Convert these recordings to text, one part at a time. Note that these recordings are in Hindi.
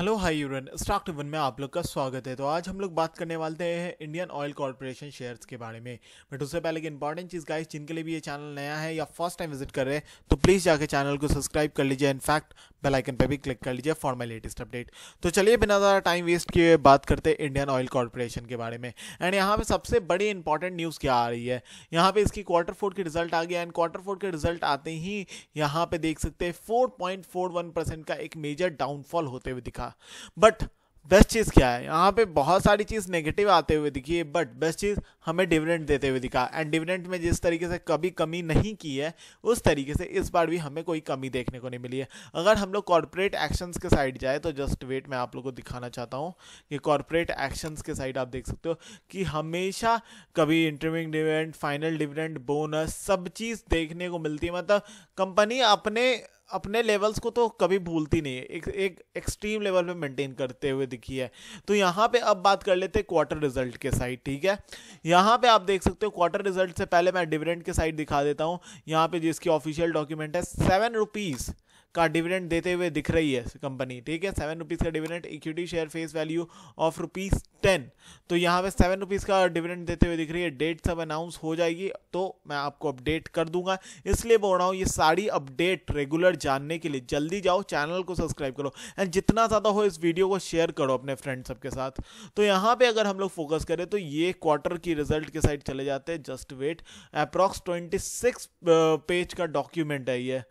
हेलो हाय यूरन स्टॉक टू में आप लोग का स्वागत है तो आज हम लोग बात करने वाले हैं इंडियन ऑयल कॉरपोरेशन शेयर्स के बारे में बट उससे पहले एक इंपॉर्टेंट चीज़ गाइस जिनके लिए भी ये चैनल नया है या फर्स्ट टाइम विजिट कर रहे हैं तो प्लीज़ जाकर चैनल को सब्सक्राइब कर लीजिए इनफैक्ट बेल आइकन पर भी क्लिक कर लीजिए फॉर माई लेटेस्ट अपडेट तो चलिए बिना ज़्यादा टाइम वेस्ट किए बात करते हैं इंडियन ऑयल कॉरपोरेशन के बारे में एंड यहाँ पे सबसे बड़ी इंपॉर्टेंट न्यूज़ क्या आ रही है यहाँ पे इसकी क्वार्टर फोर की रिजल्ट आ गया एंड क्वार्टर फोर के रिजल्ट आते ही यहाँ पे देख सकते हैं फोर का एक मेजर डाउनफॉल होते हुए दिखा बट बेस्ट चीज़ क्या है यहाँ पे बहुत सारी चीज़ नेगेटिव आते हुए दिखी है बट बेस्ट चीज़ हमें डिविडेंड देते हुए दिखा एंड डिविडेंड में जिस तरीके से कभी कमी नहीं की है उस तरीके से इस बार भी हमें कोई कमी देखने को नहीं मिली है अगर हम लोग कॉरपोरेट एक्शंस के साइड जाए तो जस्ट वेट मैं आप लोग को दिखाना चाहता हूँ कि कॉरपोरेट एक्शंस के साइड आप देख सकते हो कि हमेशा कभी interim dividend final dividend bonus सब चीज़ देखने को मिलती है मतलब कंपनी अपने अपने लेवल्स को तो कभी भूलती नहीं है एक एक एक्सट्रीम लेवल पे मेंटेन करते हुए दिखी है तो यहाँ पे अब बात कर लेते हैं क्वार्टर रिजल्ट के साइड ठीक है यहाँ पे आप देख सकते हो क्वार्टर रिजल्ट से पहले मैं डिविडेंड के साइड दिखा देता हूँ यहाँ पे जिसकी ऑफिशियल डॉक्यूमेंट है सेवन रुपीज़ का डिविडेंड देते हुए दिख रही है कंपनी ठीक है सेवन रुपीज़ का dividend equity share face value of rupees ten तो यहाँ पे सेवन रुपीज़ का डिविडेंड देते हुए दिख रही है डेट सब अनाउंस हो जाएगी तो मैं आपको अपडेट कर दूंगा इसलिए बोल रहा हूँ ये सारी अपडेट रेगुलर जानने के लिए जल्दी जाओ चैनल को सब्सक्राइब करो एंड जितना ज़्यादा हो इस वीडियो को शेयर करो अपने फ्रेंड सबके साथ तो यहाँ पर अगर हम लोग फोकस करें तो ये क्वार्टर की रिजल्ट के साइड चले जाते हैं just wait approx twenty page का डॉक्यूमेंट है ये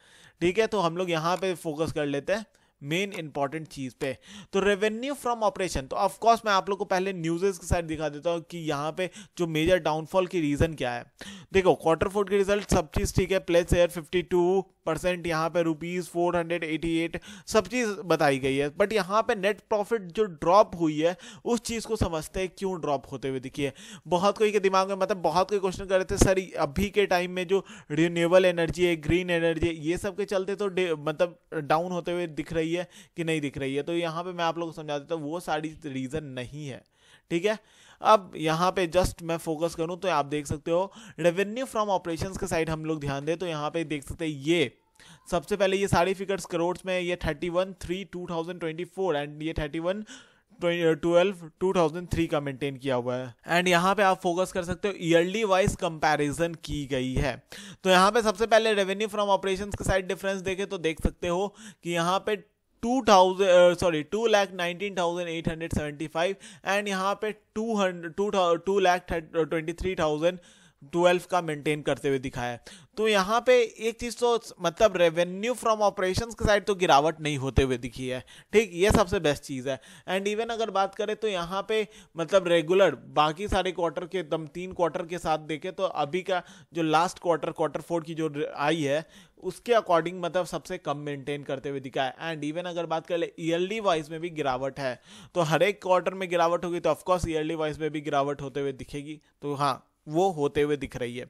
ठीक है तो हम लोग यहाँ पे फोकस कर लेते हैं मेन इंपॉर्टेंट चीज़ पे तो रेवेन्यू फ्रॉम ऑपरेशन तो ऑफ कोर्स मैं आप लोग को पहले न्यूजेस के साइड दिखा देता हूँ कि यहाँ पे जो मेजर डाउनफॉल की रीज़न क्या है देखो क्वार्टर फोर्ट के रिजल्ट सब चीज़ ठीक है प्लेस एयर फिफ्टी टू परसेंट यहाँ पे rupees four hundred eighty eight सब चीज़ बताई गई है बट यहाँ पे नेट प्रॉफिट जो ड्रॉप हुई है उस चीज़ को समझते हैं क्यों ड्रॉप होते हुए दिखिए बहुत कोई के दिमाग में मतलब बहुत कोई क्वेश्चन कर रहे थे सर अभी के टाइम में जो रिन्यूएबल एनर्जी है ग्रीन एनर्जी है ये सब के चलते तो मतलब डाउन होते हुए दिख रही है कि नहीं दिख रही है तो यहाँ पर मैं आप लोग को समझा देता हूँ वो सारी रीज़न नहीं है ठीक है अब यहाँ पे जस्ट मैं फोकस करूँ तो आप देख सकते हो रेवेन्यू फ्रॉम ऑपरेशंस के साइड हम लोग ध्यान दें तो यहाँ पे देख सकते हैं ये सबसे पहले ये सारी फिगर्स करोड्स में ये thirty one three two thousand twenty four and ये thirty one twelve two thousand three का मेंटेन किया हुआ है एंड यहाँ पे आप फोकस कर सकते हो ईयरली वाइज कंपैरिजन की गई है तो यहाँ पे सबसे पहले रेवेन्यू फ्रॉम ऑपरेशंस के साइड डिफरेंस देखें तो देख सकते हो कि यहाँ पे two thousand sorry two lakh nineteen thousand eight hundred seventy five and यहाँ पे two hundred two two lakh twenty three thousand twelve का मेंटेन करते हुए दिखाया है तो यहाँ पे एक चीज़ तो मतलब रेवेन्यू फ्रॉम ऑपरेशंस के साइड तो गिरावट नहीं होते हुए दिखी है ठीक ये सबसे बेस्ट चीज़ है एंड इवन अगर बात करें तो यहाँ पे मतलब रेगुलर बाकी सारे क्वार्टर के दम तीन क्वार्टर के साथ देखें तो अभी का जो लास्ट क्वार्टर क्वार्टर फोर की जो आई है उसके अकॉर्डिंग मतलब सबसे कम मेंटेन करते हुए दिखा है एंड इवन अगर बात कर ले ईयरली वाइज में भी गिरावट है तो हर एक क्वार्टर में गिरावट होगी तो ऑफकोर्स ईयरली वाइज में भी गिरावट होते हुए दिखेगी तो हाँ वो होते हुए दिख रही है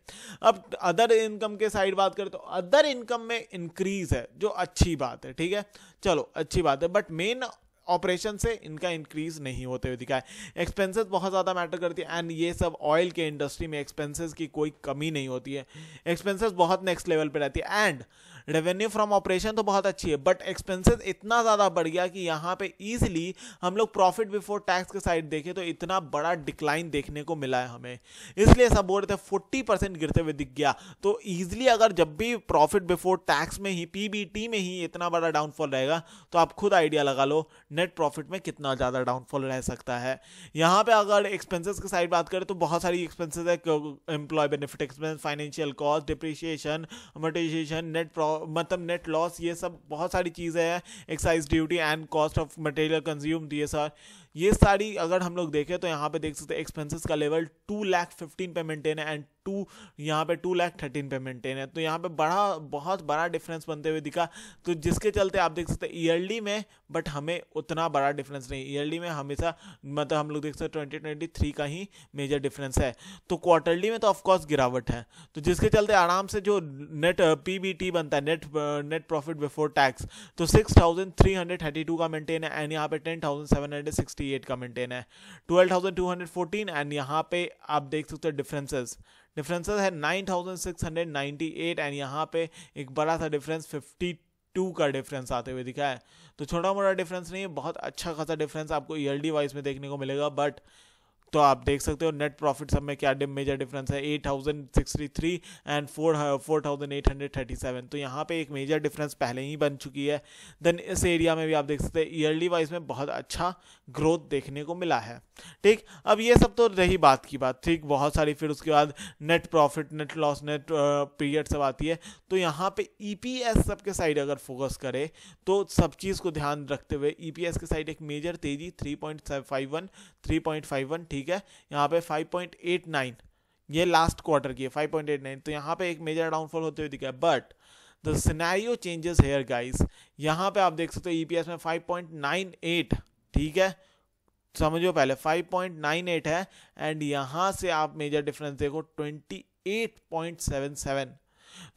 अब अदर इनकम के साइड बात करें तो अदर इनकम में इंक्रीज है जो अच्छी बात है ठीक है चलो अच्छी बात है बट मेन ऑपरेशन से इनका इंक्रीज नहीं होते हुए दिखा है एक्सपेंसेस बहुत ज़्यादा मैटर करती है एंड ये सब ऑयल के इंडस्ट्री में एक्सपेंसेस की कोई कमी नहीं होती है एक्सपेंसेस बहुत नेक्स्ट लेवल पे रहती है एंड रेवेन्यू फ्रॉम ऑपरेशन तो बहुत अच्छी है बट एक्सपेंसेस इतना ज़्यादा बढ़ गया कि यहाँ पे ईजिली हम लोग प्रॉफिट बिफोर टैक्स के साइड देखें तो इतना बड़ा डिक्लाइन देखने को मिला है हमें इसलिए सब बोल रहे थे फोर्टी परसेंट गिरते हुए दिख गया तो ईजिली अगर जब भी प्रॉफिट बिफोर टैक्स में ही पी में ही इतना बड़ा डाउनफॉल रहेगा तो आप खुद आइडिया लगा लो नेट प्रॉफिट में कितना ज़्यादा डाउनफॉल रह सकता है यहाँ पर अगर एक्सपेंसेस के साइड बात करें तो बहुत सारी एक्सपेंसेस है employ benefit expense financial cost depreciation amortization net मतलब नेट लॉस ये सब बहुत सारी चीज़ें हैं excise duty and cost of material consume ये सर ये सारी अगर हम लोग देखें तो यहाँ पे देख सकते हैं एक्सपेंसेस का लेवल टू लैख फिफ्टीन पे मेंटेन है एंड टू यहाँ पे टू लैख थर्टीन पे मेंटेन है तो यहाँ पे बड़ा बहुत बड़ा डिफरेंस बनते हुए दिखा तो जिसके चलते आप देख सकते हैं ईयरली में बट हमें उतना बड़ा डिफरेंस नहीं ईयरली में हमेशा मतलब हम लोग देख सकते ट्वेंटी ट्वेंटी थ्री का ही मेजर डिफरेंस है तो क्वार्टरली में तो ऑफकोर्स गिरावट है तो जिसके चलते आराम से जो नेट पी बनता है net net profit before tax तो six thousand three hundred thirty two का मेंटेन है एंड यहाँ पे ten thousand seven hundred six eight का मेंटेन है twelve thousand two hundred fourteen and यहाँ पे आप देख सकते हो डिफरेंसेस डिफरेंसेस है nine thousand six hundred ninety eight and यहाँ पे एक बड़ा सा डिफरेंस फिफ्टी टू का डिफरेंस आते हुए दिखा है तो छोटा मोटा डिफरेंस नहीं है बहुत अच्छा खासा डिफरेंस आपको ई e वाइज में देखने को मिलेगा बट तो आप देख सकते हो नेट प्रॉफिट सब में क्या मेजर डिफरेंस है eight thousand sixty three and four four thousand eight hundred thirty seven तो यहाँ पे एक मेजर डिफरेंस पहले ही बन चुकी है देन इस एरिया में भी आप देख सकते हैं ईयरली वाइज में बहुत अच्छा ग्रोथ देखने को मिला है ठीक अब ये सब तो रही बात की बात ठीक बहुत सारी फिर उसके बाद net profit net loss net period सब आती है तो यहाँ पे ईपीएस e सबके साइड अगर फोकस करे तो सब चीज़ को ध्यान रखते हुए ईपीएस e के साइड एक मेजर तेजी three point five one three point five one ठीक ठीक है यहाँ पे 5.89 ये लास्ट क्वार्टर की है 5.89 तो यहाँ पे एक मेजर डाउनफॉल होते हुए दिखा है but the scenario changes here guys यहाँ पे आप देख सकते हो ईपीएस e में 5.98 ठीक है समझो पहले 5.98 है एंड यहाँ से आप मेजर डिफरेंस देखो 28.77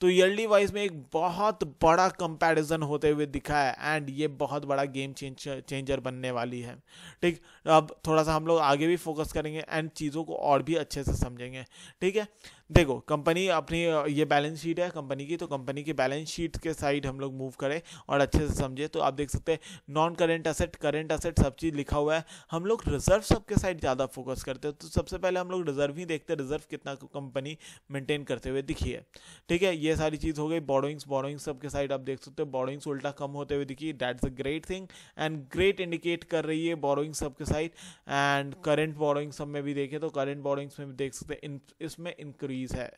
तो ईयरली वाइज में एक बहुत बड़ा कंपैरिजन होते हुए दिखा है एंड ये बहुत बड़ा गेम चेंज चेंजर बनने वाली है ठीक अब थोड़ा सा हम लोग आगे भी फोकस करेंगे एंड चीज़ों को और भी अच्छे से समझेंगे ठीक है देखो कंपनी अपनी ये बैलेंस शीट है कंपनी की तो कंपनी की बैलेंस शीट के साइड हम लोग मूव करें और अच्छे से समझे तो आप देख सकते हैं non current asset current asset सब चीज़ लिखा हुआ है हम लोग रिजर्व सबके साइड ज़्यादा फोकस करते हैं तो सबसे पहले हम लोग रिजर्व ही देखते हैं रिजर्व कितना कंपनी मेंटेन करते हुए दिखी है ठीक ठीक है ये सारी चीज़ हो गई बॉडोइंग्स बॉडोइंग्स सबके साइड आप देख सकते हो बॉडोइंग्स उल्टा कम होते हुए दिखी that's a great thing and great indicate कर रही है बॉडोइंग सबके साइड एंड करेंट बॉडोइंग सब में भी देखे तो करेंट बॉडोइंग्स में भी देख सकते हैं इसमें इंक्रीज़ है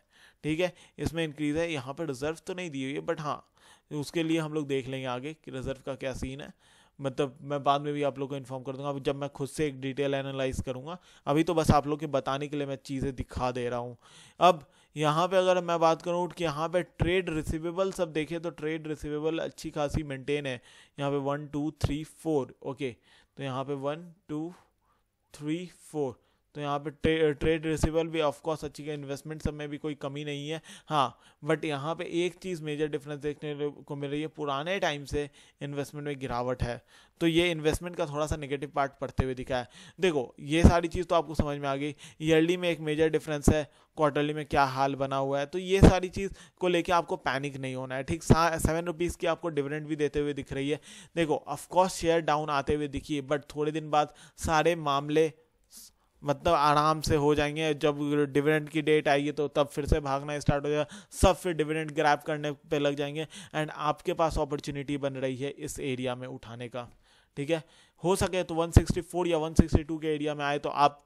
ठीक है इसमें इंक्रीज़ है यहाँ पर रिजर्व तो नहीं दी हुई है बट हाँ उसके लिए हम लोग देख लेंगे आगे कि रिजर्व का क्या सीन है मतलब मैं बाद में भी आप लोग को इन्फॉर्म कर दूंगा जब मैं खुद से एक डिटेल एनालाइज करूंगा अभी तो बस आप लोग के बताने के लिए मैं चीज़ें दिखा दे रहा हूँ अब यहाँ पे अगर मैं बात करूँ कि यहाँ पे ट्रेड रिसिवेबल सब देखें तो ट्रेड रिसिवेबल अच्छी खासी मेंटेन है यहाँ पे one two three four okay तो यहाँ पे वन टू थ्री फोर तो यहाँ पे ट्रे, ट्रेड रिसिबल भी ऑफकोर्स अच्छी है इन्वेस्टमेंट सब में भी कोई कमी नहीं है हाँ बट यहाँ पे एक चीज़ मेजर डिफरेंस देखने को मिल रही है पुराने टाइम से इन्वेस्टमेंट में गिरावट है तो ये इन्वेस्टमेंट का थोड़ा सा नेगेटिव पार्ट पड़ते हुए दिखा है देखो ये सारी चीज़ तो आपको समझ में आ गई ईयरली में एक मेजर डिफरेंस है क्वार्टरली में क्या हाल बना हुआ है तो ये सारी चीज़ को लेके आपको पैनिक नहीं होना है ठीक सा सेवन रुपीज़ की आपको डिविडेंड भी देते हुए दिख रही है देखो ऑफकोर्स शेयर डाउन आते हुए दिखिए बट थोड़े दिन बाद सारे मामले मतलब आराम से हो जाएंगे जब डिविडेंड की डेट आएगी तो तब फिर से भागना स्टार्ट हो जाएगा सब फिर डिविडेंड ग्रैप करने पे लग जाएंगे एंड आपके पास अपॉर्चुनिटी बन रही है इस एरिया में उठाने का ठीक है हो सके तो 164 या 162 के एरिया में आए तो आप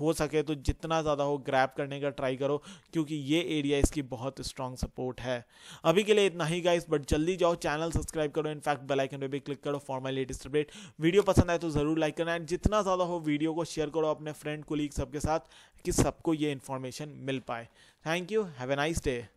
हो सके तो जितना ज़्यादा हो ग्रैप करने का ट्राई करो क्योंकि ये एरिया इसकी बहुत स्ट्रांग सपोर्ट है अभी के लिए इतना ही गाइस बट जल्दी जाओ चैनल सब्सक्राइब करो इनफैक्ट बेलाइकन आइकन पे भी क्लिक करो for my latest update video पसंद आए तो ज़रूर लाइक करना एंड जितना ज़्यादा हो वीडियो को शेयर करो अपने फ्रेंड कोलीग सबके साथ कि सबको ये इन्फॉर्मेशन मिल पाए thank you have a nice day